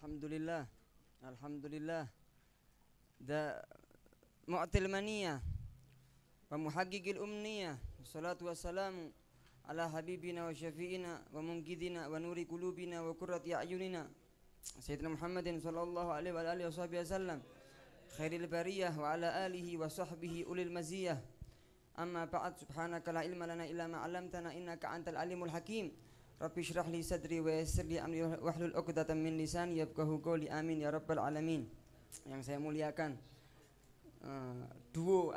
الحمد لله الحمد لله ده معطي المنية ومحقق الأمنية والصلاة والسلام على حبيبنا وشفينا ومنقذنا ونور قلوبنا وكرة أعيننا سيدنا محمد صلى الله عليه آله وصحبه وسلم خير البرية وعلى آله وصحبه أولي المزية أما بعد سبحانك لا علم لنا إلا ما علمتنا إنك أنت العليم الحكيم Rabbi syrah li sadri wa yassir li amri wahlul uqdatan min lisan yafqahu qawli amin ya rabbal alamin. Yang saya muliakan uh, duo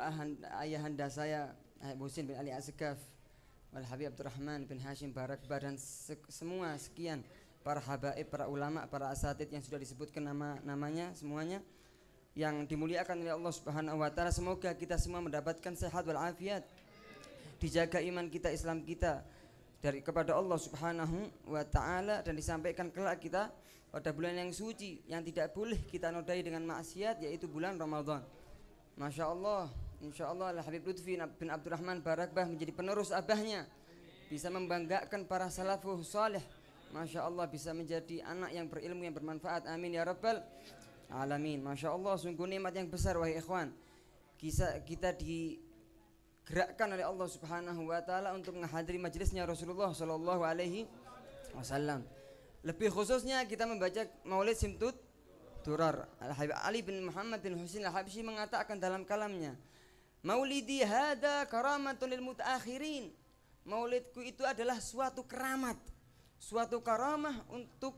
ayahanda saya Habib Husin bin Ali Asgaf Wal Habib Abdurrahman bin Hashim Barakbar dan se semua sekian para habaib, para ulama, para asatid yang sudah disebutkan nama namanya semuanya yang dimuliakan oleh Allah Subhanahu wa taala. Semoga kita semua mendapatkan sehat wal afiat. Dijaga iman kita, Islam kita, dari kepada Allah Subhanahu wa taala dan disampaikan kelak kita pada bulan yang suci yang tidak boleh kita nodai dengan maksiat yaitu bulan Ramadan. Masya Allah, Insya Allah Al Habib Lutfi bin Abdurrahman Barakbah menjadi penerus abahnya bisa membanggakan para salafus saleh. Masya Allah bisa menjadi anak yang berilmu yang bermanfaat. Amin ya rabbal alamin. Masya Allah sungguh nikmat yang besar wahai ikhwan. Kisah kita di digerakkan oleh Allah Subhanahu wa taala untuk menghadiri majelisnya Rasulullah Shallallahu alaihi wasallam. Lebih khususnya kita membaca Maulid Simtud Turar Al Habib Ali bin Muhammad bin Husin Al Habsyi mengatakan dalam kalamnya, "Maulidi hada karamatun lil mutaakhirin." Maulidku itu adalah suatu keramat, suatu karamah untuk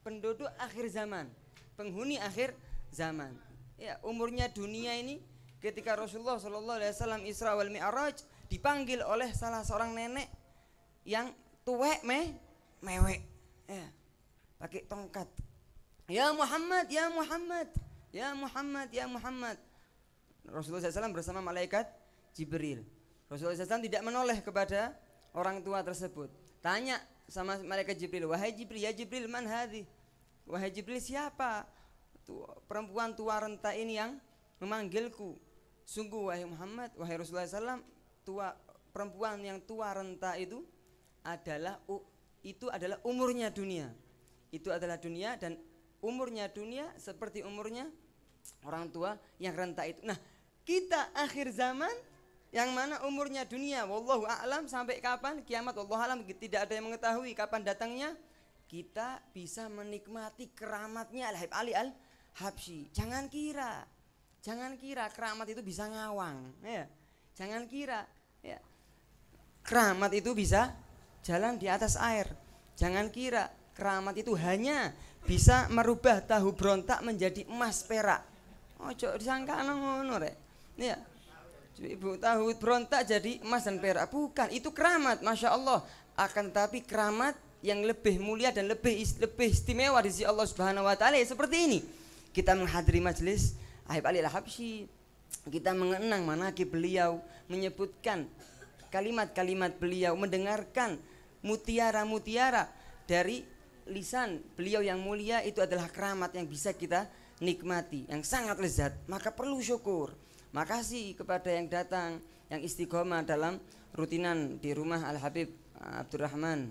penduduk akhir zaman, penghuni akhir zaman. Ya, umurnya dunia ini ketika Rasulullah Shallallahu Alaihi Wasallam Isra wal Mi'raj dipanggil oleh salah seorang nenek yang tuwek me mewek ya, pakai tongkat ya Muhammad ya Muhammad ya Muhammad ya Muhammad Rasulullah SAW bersama malaikat Jibril Rasulullah SAW tidak menoleh kepada orang tua tersebut tanya sama malaikat Jibril wahai Jibril ya Jibril man hadi wahai Jibril siapa perempuan tua renta ini yang memanggilku Sungguh wahai Muhammad, wahai Rasulullah SAW, tua, perempuan yang tua renta itu adalah itu adalah umurnya dunia. Itu adalah dunia dan umurnya dunia seperti umurnya orang tua yang renta itu. Nah, kita akhir zaman yang mana umurnya dunia, wallahu a'lam sampai kapan kiamat wallahu a'lam tidak ada yang mengetahui kapan datangnya. Kita bisa menikmati keramatnya Al-Habib Ali Al-Habsyi. Jangan kira Jangan kira keramat itu bisa ngawang, ya. Jangan kira, ya. Keramat itu bisa jalan di atas air. Jangan kira keramat itu hanya bisa merubah tahu berontak menjadi emas perak. Oh oh, disangka ngono rek. Ya. Ibu tahu berontak jadi emas dan perak. Bukan, itu keramat, masya Allah. Akan tetapi keramat yang lebih mulia dan lebih lebih istimewa di sisi Allah Subhanahu wa taala seperti ini. Kita menghadiri majelis Ahib Ali Al-Habsyi kita mengenang manakib beliau menyebutkan kalimat-kalimat beliau mendengarkan mutiara-mutiara dari lisan beliau yang mulia itu adalah keramat yang bisa kita nikmati yang sangat lezat maka perlu syukur makasih kepada yang datang yang istiqomah dalam rutinan di rumah Al Habib Abdurrahman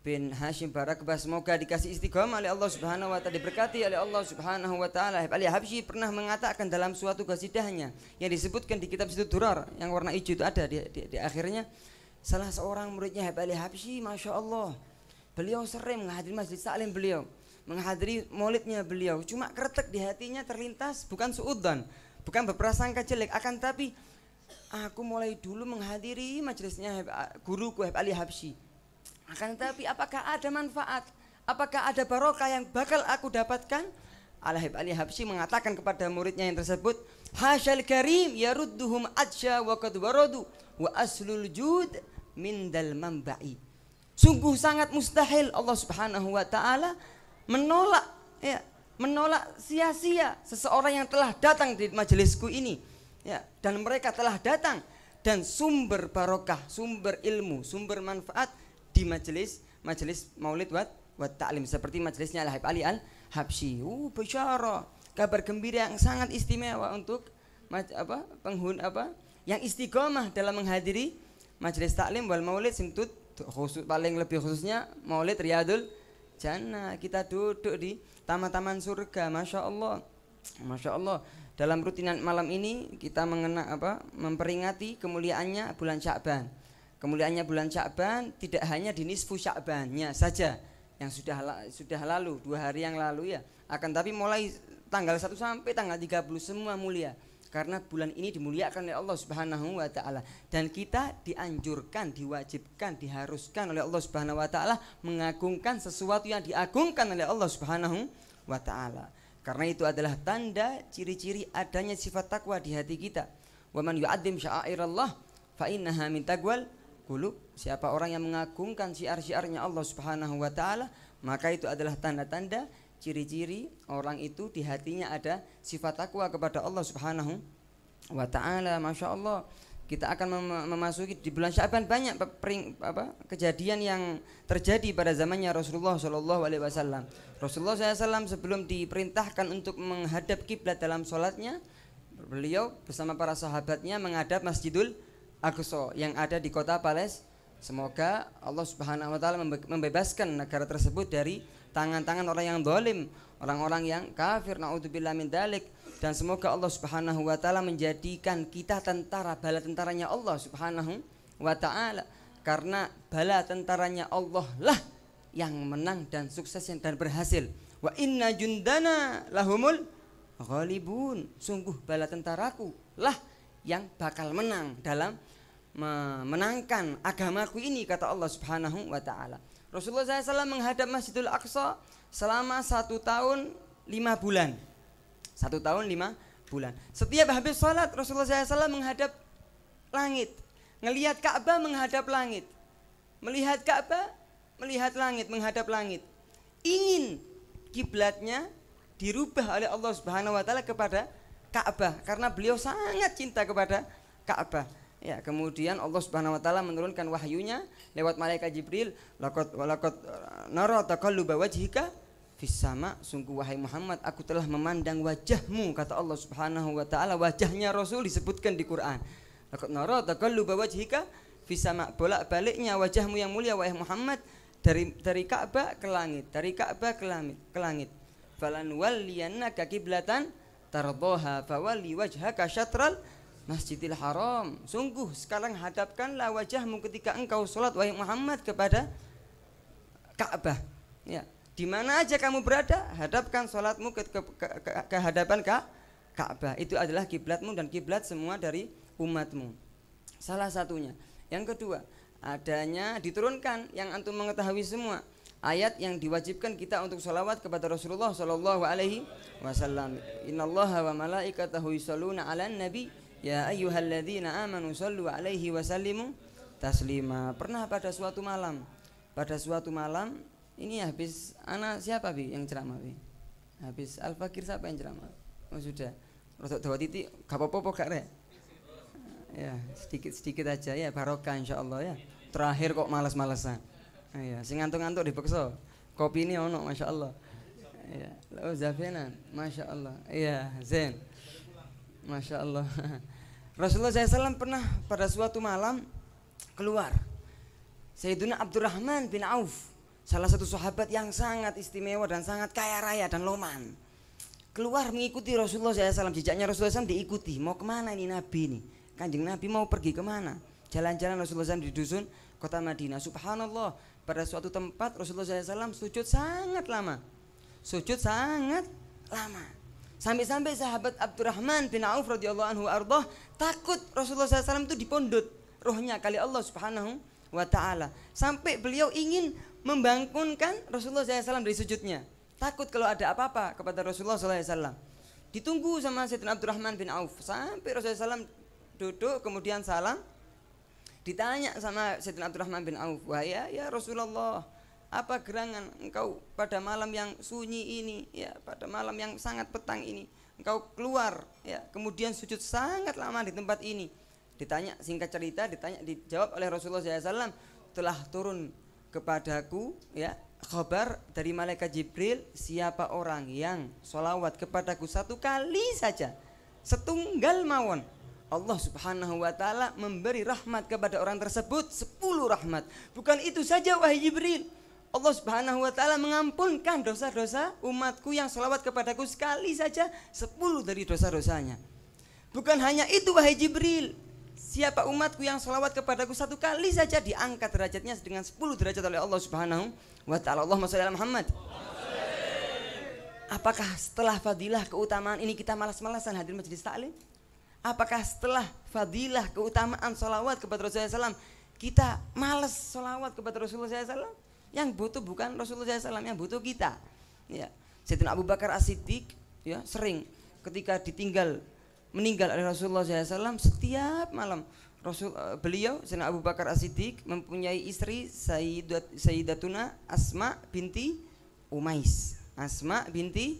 bin Hashim Barakbah semoga dikasih istiqomah oleh Allah Subhanahu wa taala diberkati oleh Allah Subhanahu wa taala. Ali Habsyi pernah mengatakan dalam suatu kasidahnya yang disebutkan di kitab Situ Durar yang warna hijau itu ada di, di, di akhirnya salah seorang muridnya Habib Ali Habsyi Masya Allah beliau sering menghadiri majelis taklim beliau menghadiri maulidnya beliau cuma kertek di hatinya terlintas bukan suudan bukan berprasangka jelek akan tapi aku mulai dulu menghadiri majelisnya guruku Habib Ali Habsyi akan tetapi apakah ada manfaat? Apakah ada barokah yang bakal aku dapatkan? Al-Habib Ali Habsyi mengatakan kepada muridnya yang tersebut, "Hasyal karim yarudduhum ajja wa qad waradu wa aslul jud min dal mamba'i." Sungguh sangat mustahil Allah Subhanahu wa taala menolak ya, menolak sia-sia seseorang yang telah datang di majelisku ini. Ya, dan mereka telah datang dan sumber barokah, sumber ilmu, sumber manfaat di majelis majelis Maulid wat wat Ta'lim seperti majelisnya Al-Habib Ali Al-Habsyi. Uh, besyara. kabar gembira yang sangat istimewa untuk apa penghun apa yang istiqomah dalam menghadiri majelis taklim wal maulid sintut khusus paling lebih khususnya maulid riyadul jannah kita duduk di taman-taman surga masya Allah masya Allah dalam rutinan malam ini kita mengenak apa memperingati kemuliaannya bulan Syakban Kemuliaannya bulan Syakban tidak hanya di nisfu Syakbannya saja yang sudah sudah lalu, dua hari yang lalu ya. Akan tapi mulai tanggal 1 sampai tanggal 30 semua mulia karena bulan ini dimuliakan oleh Allah Subhanahu wa taala dan kita dianjurkan, diwajibkan, diharuskan oleh Allah Subhanahu wa taala mengagungkan sesuatu yang diagungkan oleh Allah Subhanahu wa taala. Karena itu adalah tanda ciri-ciri adanya sifat takwa di hati kita. Wa man syaair Allah fa innaha min taqwal qulub siapa orang yang mengagungkan syiar-syiarnya Allah Subhanahu wa taala maka itu adalah tanda-tanda ciri-ciri orang itu di hatinya ada sifat takwa kepada Allah Subhanahu wa taala Masya Allah kita akan mem memasuki di bulan Syaban banyak pering, apa, kejadian yang terjadi pada zamannya Rasulullah Shallallahu Alaihi Wasallam. Rasulullah SAW sebelum diperintahkan untuk menghadap kiblat dalam sholatnya, beliau bersama para sahabatnya menghadap Masjidul Aqsa yang ada di kota Pales. Semoga Allah Subhanahu wa taala membebaskan negara tersebut dari tangan-tangan orang yang dolim, orang-orang yang kafir naudzubillah min dalik dan semoga Allah Subhanahu wa taala menjadikan kita tentara bala tentaranya Allah Subhanahu wa taala karena bala tentaranya Allah lah yang menang dan sukses dan berhasil. Wa inna jundana lahumul ghalibun. Sungguh bala tentaraku lah yang bakal menang dalam memenangkan agamaku ini kata Allah Subhanahu wa taala. Rasulullah SAW menghadap Masjidil Aqsa selama satu tahun lima bulan. Satu tahun lima bulan. Setiap habis sholat Rasulullah SAW menghadap langit. Ngelihat Ka'bah menghadap langit. Melihat Ka'bah, melihat langit, menghadap langit. Ingin kiblatnya dirubah oleh Allah Subhanahu wa taala kepada Ka'bah karena beliau sangat cinta kepada Ka'bah. Ya, kemudian Allah Subhanahu wa taala menurunkan wahyunya lewat malaikat Jibril, laqad walaqad eh, nara taqalluba wajhika fis sama, sungguh wahai Muhammad aku telah memandang wajahmu kata Allah Subhanahu wa taala, wajahnya Rasul disebutkan di Quran. Laqad nara taqalluba wajhika fis sama, bolak-baliknya wajahmu yang mulia wahai Muhammad dari dari Ka'bah ke langit, dari Ka'bah ke langit, ke langit. Falan waliyannaka kiblatan tardaha fawali wajhaka syatral Masjidil Haram. Sungguh sekarang hadapkanlah wajahmu ketika engkau sholat wahai Muhammad kepada Ka'bah. Ya, di mana aja kamu berada, hadapkan sholatmu ke, ke, ke, ke, ke hadapan Ka'bah. Itu adalah kiblatmu dan kiblat semua dari umatmu. Salah satunya. Yang kedua, adanya diturunkan yang antum mengetahui semua ayat yang diwajibkan kita untuk sholawat kepada Rasulullah Shallallahu Alaihi Wasallam. Inna Allah wa malaikatahu yusalluna ala nabi Ya ayyuhalladzina amanu sallu alaihi wasallimu taslima. Pernah pada suatu malam, pada suatu malam ini habis anak siapa bi yang ceramah bi? Habis Al Fakir siapa yang ceramah? Oh sudah. Rotok dawa titik gak apa-apa gak re. Ya, sedikit-sedikit aja ya barokah insyaallah ya. Terakhir kok malas malasan oh, Iya, sing ngantuk-ngantuk dipaksa. Kopi ini ono Masya Allah. Iya, oh Zafianan, Masya Allah. Iya, Zen. Masya Allah. Rasulullah SAW pernah pada suatu malam keluar. Sayyiduna Abdurrahman bin Auf, salah satu sahabat yang sangat istimewa dan sangat kaya raya dan loman. Keluar mengikuti Rasulullah SAW, jejaknya Rasulullah SAW diikuti. Mau kemana ini Nabi ini? Kanjeng Nabi mau pergi kemana? Jalan-jalan Rasulullah SAW di dusun kota Madinah. Subhanallah, pada suatu tempat Rasulullah SAW sujud sangat lama. Sujud sangat lama Sampai-sampai sahabat Abdurrahman bin Auf radhiyallahu anhu ardoh takut Rasulullah SAW itu dipondot rohnya kali Allah Subhanahu wa taala. Sampai beliau ingin membangunkan Rasulullah SAW dari sujudnya. Takut kalau ada apa-apa kepada Rasulullah SAW. Ditunggu sama Sayyidina Abdurrahman bin Auf sampai Rasulullah SAW duduk kemudian salam. Ditanya sama Sayyidina Abdurrahman bin Auf, "Wahai ya, ya Rasulullah, apa gerangan engkau pada malam yang sunyi ini ya pada malam yang sangat petang ini engkau keluar ya kemudian sujud sangat lama di tempat ini ditanya singkat cerita ditanya dijawab oleh Rasulullah SAW telah turun kepadaku ya khabar dari malaikat Jibril siapa orang yang sholawat kepadaku satu kali saja setunggal mawon Allah subhanahu wa ta'ala memberi rahmat kepada orang tersebut sepuluh rahmat bukan itu saja wahai Jibril Allah Subhanahu wa taala mengampunkan dosa-dosa umatku yang selawat kepadaku sekali saja sepuluh dari dosa-dosanya. Bukan hanya itu wahai Jibril, siapa umatku yang selawat kepadaku satu kali saja diangkat derajatnya dengan sepuluh derajat oleh Allah Subhanahu wa taala. Allahumma shalli ala Muhammad. Apakah setelah fadilah keutamaan ini kita malas-malasan hadir majelis taklim? Apakah setelah fadilah keutamaan selawat kepada Rasulullah SAW kita malas selawat kepada Rasulullah SAW? Yang butuh bukan Rasulullah SAW, yang butuh kita. Ya. Sayyidina Abu Bakar As-Siddiq ya, sering ketika ditinggal meninggal oleh Rasulullah SAW setiap malam Rasul eh, beliau Sayyidina Abu Bakar As-Siddiq mempunyai istri Sayyidat, Sayyidatuna Asma binti Umais. Asma binti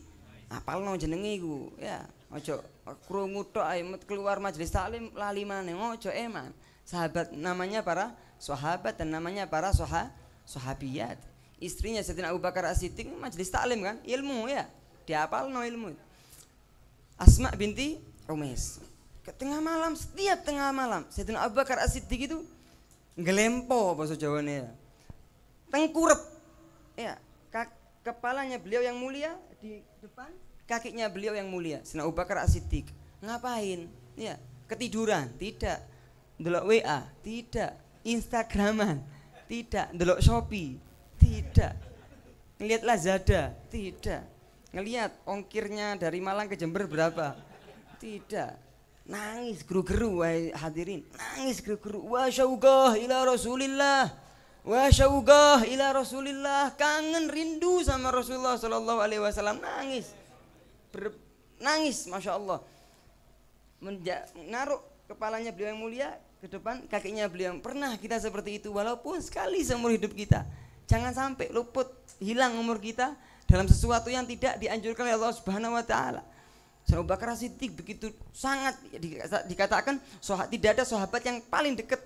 apal no jenenge iku ya ojo krungu tok keluar majelis taklim lali maneh ojo eman. Sahabat namanya para sahabat dan namanya para sahabat sahabiyat. Istrinya Sayyidina Abu Bakar As-Siddiq majelis taklim kan, ilmu ya. diapal no ilmu. Asma binti Umes. Ke tengah malam, setiap tengah malam Sayyidina Abu Bakar As-Siddiq itu ngelempo bahasa Jawane ya. Tengkurep. Ya, kak, kepalanya beliau yang mulia di depan, kakinya beliau yang mulia. Sayyidina Abu Bakar as ngapain? Ya, ketiduran, tidak. Delok WA, tidak. Instagraman, tidak ndelok Shopee tidak ngelihat Lazada tidak ngelihat ongkirnya dari Malang ke Jember berapa tidak nangis geru-geru hadirin nangis geru-geru wa syaugah ila rasulillah wa syaugah ila rasulillah kangen rindu sama Rasulullah sallallahu alaihi wasallam nangis Ber, nangis masya Allah menaruh kepalanya beliau yang mulia ke depan kakeknya beliau pernah kita seperti itu walaupun sekali seumur hidup kita. Jangan sampai luput hilang umur kita dalam sesuatu yang tidak dianjurkan oleh Allah Subhanahu wa taala. Abu Bakar Siddiq begitu sangat dikatakan sohab, tidak ada sahabat yang paling dekat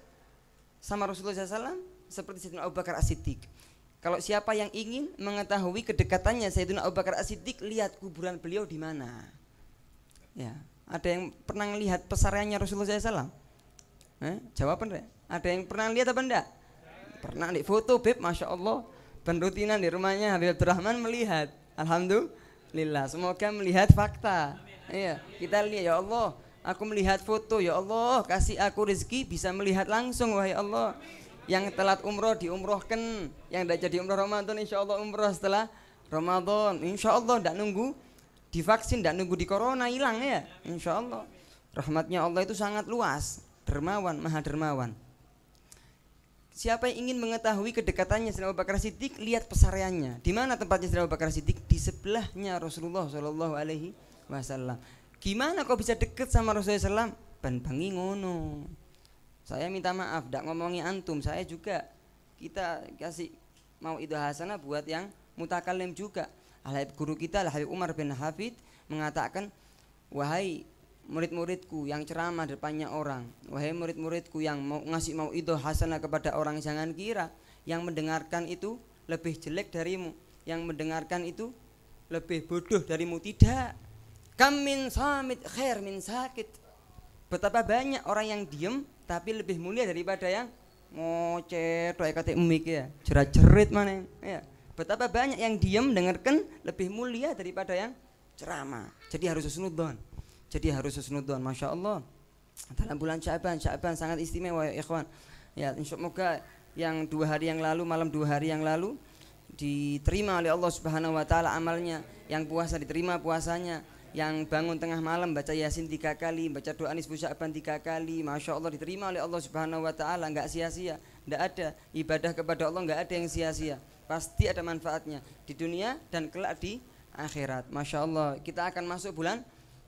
sama Rasulullah SAW seperti Sayyidina Abu Bakar siddiq Kalau siapa yang ingin mengetahui kedekatannya Sayyidina Abu Bakar siddiq lihat kuburan beliau di mana. Ya, ada yang pernah lihat pesarannya Rasulullah SAW? Eh? Jawaban re. Ada yang pernah lihat apa enggak? Pernah di foto beb, masya Allah. Penrutinan di rumahnya Habib Abdurrahman melihat. Alhamdulillah. Semoga melihat fakta. Iya, kita lihat ya Allah. Aku melihat foto ya Allah, kasih aku rezeki bisa melihat langsung wahai Allah. Yang telat umroh diumrohkan, yang tidak jadi umroh Ramadan insya Allah umroh setelah Ramadan. Insya Allah tidak nunggu divaksin, tidak nunggu di corona hilang ya. Insya Allah. Rahmatnya Allah itu sangat luas dermawan, maha dermawan. Siapa yang ingin mengetahui kedekatannya Sayyidina Abu Bakar Siddiq, lihat pesariannya. Di mana tempatnya Sayyidina Abu Bakar Siddiq? Di sebelahnya Rasulullah Shallallahu Alaihi Wasallam. Gimana kau bisa dekat sama Rasulullah SAW? Ben bangi ngono. Saya minta maaf, tidak ngomongi antum. Saya juga kita kasih mau itu hasanah buat yang mutakalim juga. alaih guru kita Al Umar bin Hafid mengatakan, wahai murid-muridku yang ceramah depannya orang wahai murid-muridku yang mau ngasih mau itu hasanah kepada orang jangan kira yang mendengarkan itu lebih jelek darimu yang mendengarkan itu lebih bodoh darimu tidak kam min samit khair min sakit betapa banyak orang yang diem tapi lebih mulia daripada yang ngocet doa kata umik ya jerat jerit mana ya betapa banyak yang diem dengarkan lebih mulia daripada yang ceramah jadi harus husnudon jadi harus husnudon, masya Allah. Dalam bulan Syaban, Syaban sangat istimewa ya ikhwan. Ya, Insya Allah yang dua hari yang lalu, malam dua hari yang lalu diterima oleh Allah Subhanahu wa taala amalnya, yang puasa diterima puasanya, yang bangun tengah malam baca Yasin tiga kali, baca doa nisfu Syaban tiga kali, masya Allah diterima oleh Allah Subhanahu wa taala, nggak sia-sia, nggak ada ibadah kepada Allah nggak ada yang sia-sia, pasti ada manfaatnya di dunia dan kelak di akhirat. Masya Allah, kita akan masuk bulan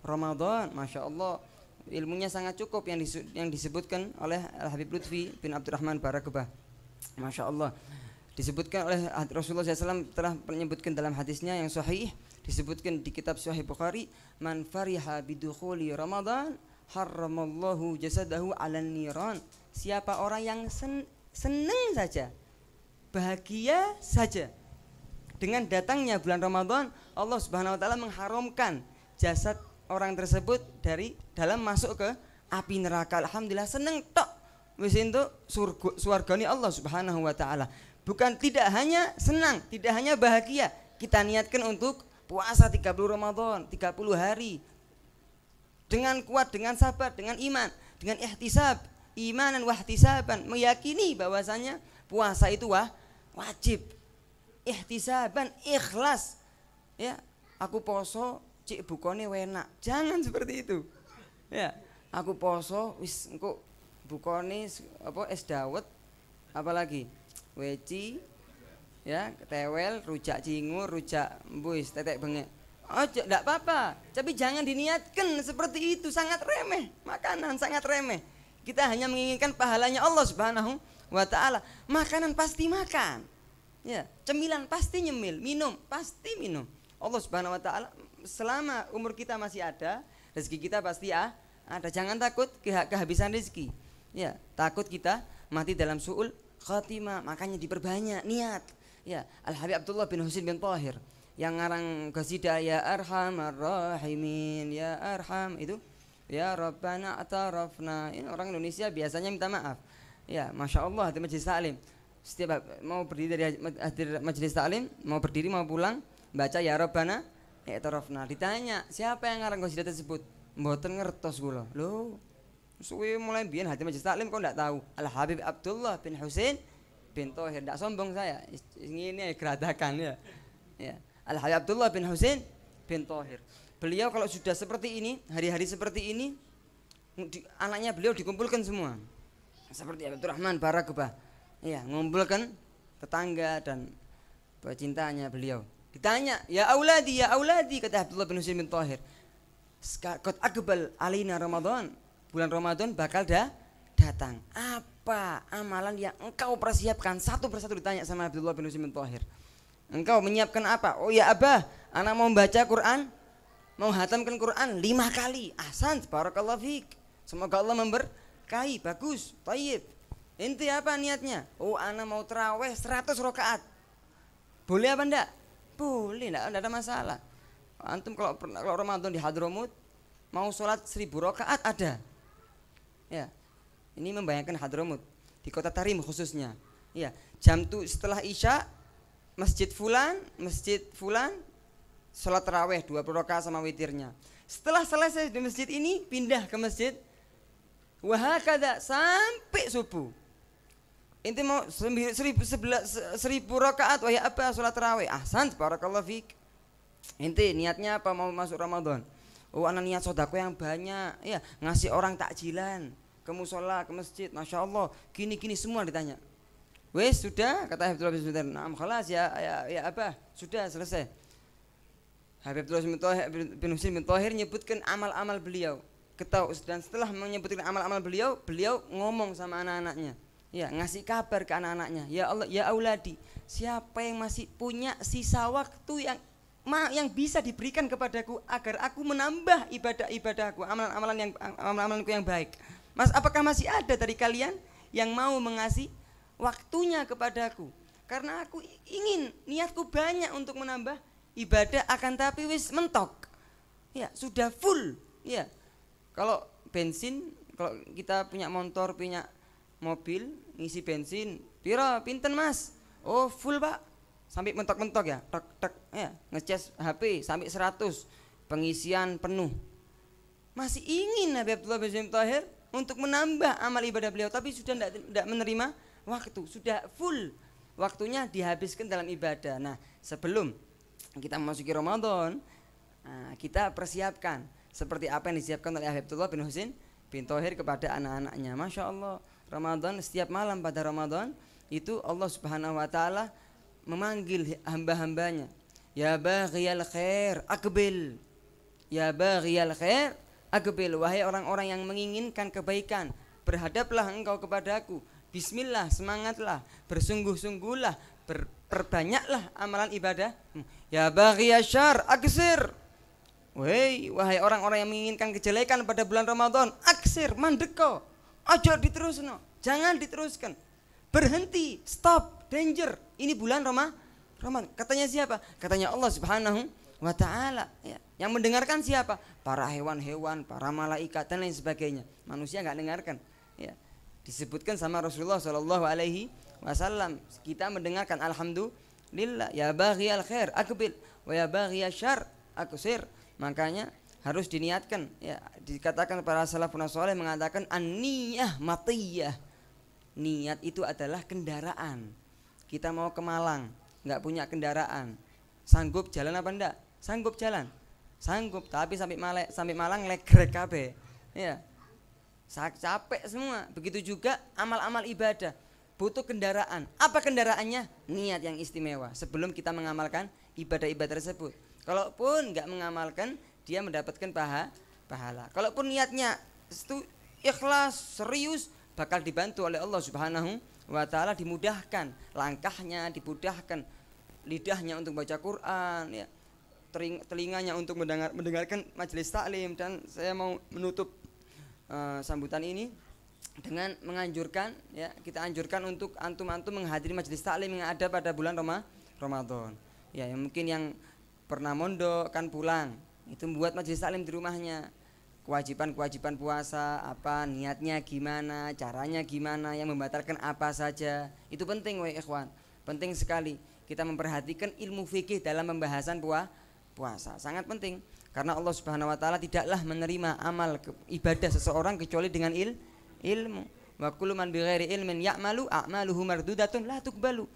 Ramadan Masya Allah ilmunya sangat cukup yang yang disebutkan oleh Al Habib Lutfi bin Abdurrahman Barakubah, Masya Allah disebutkan oleh Rasulullah SAW telah menyebutkan dalam hadisnya yang sahih disebutkan di kitab Sahih Bukhari man fariha bidukhuli Ramadan haramallahu jasadahu ala niran siapa orang yang sen seneng saja bahagia saja dengan datangnya bulan Ramadan Allah Subhanahu wa taala mengharamkan jasad orang tersebut dari dalam masuk ke api neraka. Alhamdulillah seneng tok wis itu surga suargane Allah Subhanahu wa taala. Bukan tidak hanya senang, tidak hanya bahagia. Kita niatkan untuk puasa 30 Ramadan, 30 hari. Dengan kuat, dengan sabar, dengan iman, dengan ihtisab, imanan dan ihtisaban, meyakini bahwasanya puasa itu wah, wajib. Ihtisaban, ikhlas. Ya, aku poso cik bukone enak. Jangan seperti itu. Ya, aku poso wis engko bukone apa es dawet apalagi weci ya ketewel rujak cingur rujak buis tetek bengek ojo ndak apa-apa tapi jangan diniatkan seperti itu sangat remeh makanan sangat remeh kita hanya menginginkan pahalanya Allah Subhanahu wa taala makanan pasti makan ya cemilan pasti nyemil minum pasti minum Allah Subhanahu wa taala selama umur kita masih ada, rezeki kita pasti ah, ada. Jangan takut kehabisan rezeki. Ya, takut kita mati dalam suul khatimah. Makanya diperbanyak niat. Ya, Al Habib Abdullah bin Husin bin Tahir yang ngarang qasidah ya arhamar rahimin ya arham itu ya rabbana atarafna ini orang Indonesia biasanya minta maaf ya masya Allah di majelis taklim setiap mau berdiri dari majelis taklim mau berdiri mau pulang baca ya rabbana Etorofna ditanya siapa yang ngarang qasidah tersebut mboten ngertos kula lho suwi mulai biyen hati majelis taklim kok ndak tahu Al Habib Abdullah bin Husain bin Tohir ndak sombong saya ini ya geradakan ya ya Al Habib Abdullah bin Husain bin Tohir beliau kalau sudah seperti ini hari-hari seperti ini di, anaknya beliau dikumpulkan semua seperti Rahman Barakubah ya ngumpulkan tetangga dan pecintanya beliau Ditanya, ya auladi, ya auladi, kata Abdullah bin Husain bin Tahir. Kot akbal alina Ramadan. Bulan Ramadan bakal dah datang. Apa amalan yang engkau persiapkan? Satu persatu ditanya sama Abdullah bin Husain bin Tahir. Engkau menyiapkan apa? Oh ya abah, anak mau membaca Quran, mau hatamkan Quran lima kali. Ahsan, barakallah fiqh. Semoga Allah memberkahi. Bagus, tayyib. Inti apa niatnya? Oh anak mau terawih seratus rokaat Boleh apa enggak? Boleh, enggak, ada masalah. Antum kalau pernah kalau Ramadan di Hadromut mau sholat seribu rakaat ada. Ya, ini membayangkan Hadromut di kota Tarim khususnya. Ya, jam tuh setelah Isya masjid Fulan, masjid Fulan sholat raweh dua puluh rakaat sama witirnya. Setelah selesai di masjid ini pindah ke masjid Wahakada sampai subuh. Inti mau seribu, sebelas, seribu rakaat wahai apa sholat terawih. Ahsan, barakallah fiq. Inti niatnya apa mau masuk Ramadan? Oh anak niat sodako yang banyak. Ya ngasih orang takjilan ke musola, ke masjid, masya Allah. Gini-gini semua ditanya. Wes sudah kata habib Tulus Sultan. Nah, khalas ya, ya, ya apa? Sudah selesai. habib Tulus Tohir, bin Husin bin Tohir nyebutkan amal-amal beliau. ketahu dan setelah menyebutkan amal-amal beliau, beliau ngomong sama anak-anaknya ya ngasih kabar ke anak-anaknya ya Allah ya auladi siapa yang masih punya sisa waktu yang ma yang bisa diberikan kepadaku agar aku menambah ibadah-ibadahku amalan-amalan yang amalan-amalanku yang baik Mas apakah masih ada dari kalian yang mau mengasih waktunya kepadaku karena aku ingin niatku banyak untuk menambah ibadah akan tapi wis mentok ya sudah full ya kalau bensin kalau kita punya motor punya mobil ngisi bensin piro pinten mas oh full pak sampai mentok-mentok ya tek tek ya ngecas HP sampai 100 pengisian penuh masih ingin Nabi Abdullah bin Tahir untuk menambah amal ibadah beliau tapi sudah tidak menerima waktu sudah full waktunya dihabiskan dalam ibadah nah sebelum kita memasuki Ramadan nah, kita persiapkan seperti apa yang disiapkan oleh Abdullah bin Husin bin Tohir kepada anak-anaknya Masya Allah Ramadan setiap malam pada Ramadan itu Allah Subhanahu wa taala memanggil hamba-hambanya ya baghiyal khair akbil ya baghiyal khair akbil wahai orang-orang yang menginginkan kebaikan berhadaplah engkau kepadaku bismillah semangatlah bersungguh-sungguhlah perbanyaklah amalan ibadah ya baghiyal syar aksir Wahai, wahai orang-orang yang menginginkan kejelekan pada bulan Ramadan, aksir, mandeko. Ojo diterus no. Jangan diteruskan. Berhenti, stop, danger. Ini bulan Roma, Ramadan. Katanya siapa? Katanya Allah Subhanahu wa taala ya. Yang mendengarkan siapa? Para hewan-hewan, para malaikat dan lain sebagainya. Manusia nggak dengarkan ya. Disebutkan sama Rasulullah Shallallahu alaihi wasallam, kita mendengarkan alhamdulillah ya baghi al khair akbil wa ya baghi syar akusir. Makanya harus diniatkan ya dikatakan para salafun soleh mengatakan an-niyah matiyah niat itu adalah kendaraan kita mau ke Malang nggak punya kendaraan sanggup jalan apa enggak sanggup jalan sanggup tapi sampai Malang sampai Malang legrek kabe ya Sak capek semua begitu juga amal-amal ibadah butuh kendaraan apa kendaraannya niat yang istimewa sebelum kita mengamalkan ibadah-ibadah tersebut kalaupun nggak mengamalkan dia mendapatkan paha, pahala. Kalaupun niatnya itu ikhlas, serius, bakal dibantu oleh Allah Subhanahu wa taala dimudahkan langkahnya, dimudahkan lidahnya untuk baca Quran ya. telinganya untuk mendengar, mendengarkan majelis taklim dan saya mau menutup uh, sambutan ini dengan menganjurkan ya kita anjurkan untuk antum-antum menghadiri majelis taklim yang ada pada bulan Roma, Ramadan. Ya, yang mungkin yang pernah mondok kan pulang itu membuat majelis taklim di rumahnya kewajiban-kewajiban puasa apa niatnya gimana caranya gimana yang membatalkan apa saja itu penting wa ikhwan penting sekali kita memperhatikan ilmu fikih dalam pembahasan puah puasa sangat penting karena Allah Subhanahu wa taala tidaklah menerima amal ke, ibadah seseorang kecuali dengan il ilmu wa kullu man bighairi ilmin ya'malu a'maluhu mardudatun la tuqbalu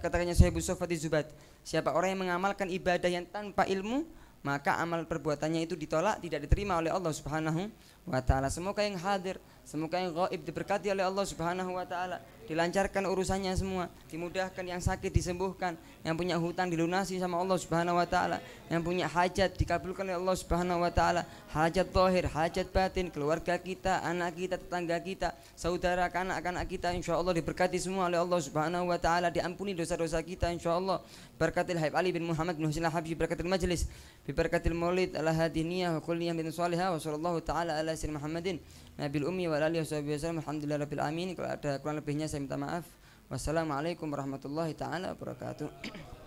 katanya Syekh Busufati Zubat siapa orang yang mengamalkan ibadah yang tanpa ilmu maka amal perbuatannya itu ditolak tidak diterima oleh Allah Subhanahu wa taala. Semoga yang hadir, semoga yang gaib diberkati oleh Allah Subhanahu wa taala dilancarkan urusannya semua, dimudahkan yang sakit disembuhkan, yang punya hutang dilunasi sama Allah Subhanahu wa taala, yang punya hajat dikabulkan oleh Allah Subhanahu wa taala, hajat zahir, hajat batin, keluarga kita, anak kita, tetangga kita, saudara, kanak-kanak kita insya Allah diberkati semua oleh Allah Subhanahu wa taala, diampuni dosa-dosa kita insya Allah. Berkatil Habib Ali bin Muhammad bin Husin Habib berkatil Majelis berkatil maulid ala hadiniyah wa kulliyah bin salihah wa sallallahu taala ala sayyidina Muhammadin Nabil Umi wa alihi wasallam alhamdulillah rabbil alamin. Kalau ada kurang lebihnya saya minta maaf. Wassalamualaikum warahmatullahi taala wabarakatuh.